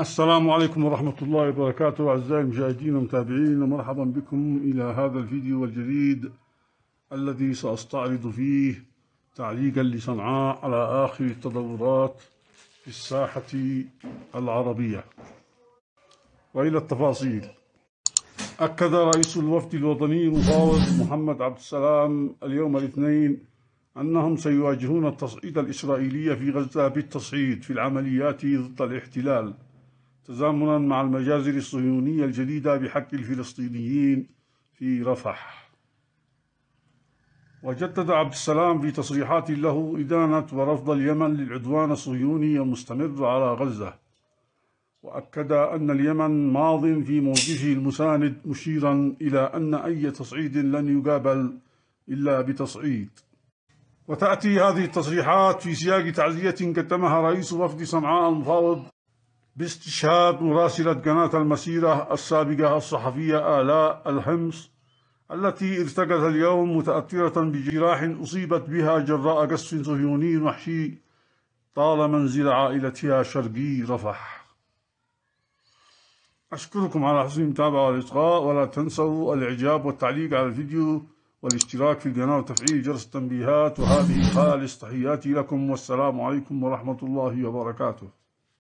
السلام عليكم ورحمة الله وبركاته أعزائي المشاهدين والمتابعين ومرحبا بكم إلى هذا الفيديو الجديد الذي سأستعرض فيه تعليقا لصنعاء على آخر التطورات في الساحة العربية وإلى التفاصيل أكد رئيس الوفد الوطني المفاوض محمد عبد السلام اليوم الاثنين أنهم سيواجهون التصعيد الإسرائيلي في غزة بالتصعيد في العمليات ضد الاحتلال تزامنا مع المجازر الصهيونية الجديدة بحق الفلسطينيين في رفح وجدد عبد السلام في تصريحات له إدانة ورفض اليمن للعدوان الصهيوني المستمر على غزة وأكد أن اليمن ماض في موقفه المساند مشيرا إلى أن أي تصعيد لن يقابل إلا بتصعيد وتأتي هذه التصريحات في سياق تعزية قدمها رئيس وفد صنعاء المفاوض باستشهاد مراسلة قناة المسيرة السابقة الصحفية آلاء الحمص التي ارتقت اليوم متأثرة بجراح أصيبت بها جراء قصف صهيوني وحشي طال منزل عائلتها شرقي رفح أشكركم على حسن المتابعة والإصغاء ولا تنسوا الإعجاب والتعليق على الفيديو والاشتراك في القناة وتفعيل جرس التنبيهات وهذه خالص تحياتي لكم والسلام عليكم ورحمة الله وبركاته